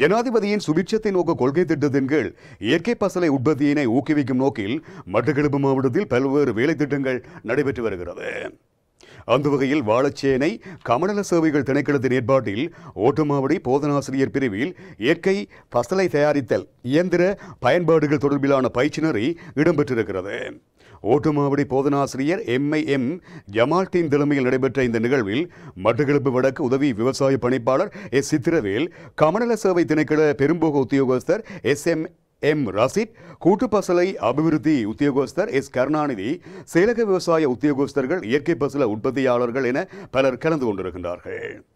ஜனாதிபதியின் சுபிட்சத்தை நோக்க கொள்கை திட்டத்தின் கீழ் இயற்கை பசலை உற்பத்தியினை ஊக்குவிக்கும் நோக்கில் மட்டக்களப்பு மாவட்டத்தில் பல்வேறு வேலை திட்டங்கள் நடைபெற்று வருகிறது அந்த வகையில் வாழச்சேனை கமநல சேவைகள் திணைக்களத்தின் ஏற்பாட்டில் ஓட்டுமாவடி போதனாசிரியர் பிரிவில் இயற்கை பசலை தயாரித்தல் இயந்திர பயன்பாடுகள் தொடர்பிலான பயிற்சினரை இடம்பெற்றிருக்கிறது ஓட்டுமாவடி போதனாசிரியர் எம்ஐ எம் ஜமால்டீன் தலைமையில் நடைபெற்ற இந்த நிகழ்வில் மட்டக்களப்பு வடக்கு உதவி விவசாய பணிப்பாளர் எஸ் சித்திரவேல் கமநல சேவை திணைக்கள பெரும்போக உத்தியோகஸ்தர் எஸ் எம் ಎಂ ರಾಸಿಟ್ ಕೂಟುಪಸಲೈ அபிவிருத்தி உத்தியோகஸ்தர் எஸ் கருணாநிதி சேலக விவசாய உத்தியோகஸ்தர்கள் இயற்கை பசல உற்பத்தியாளர்கள் என பலர் கலந்து கொண்டிருக்கின்றார்கள்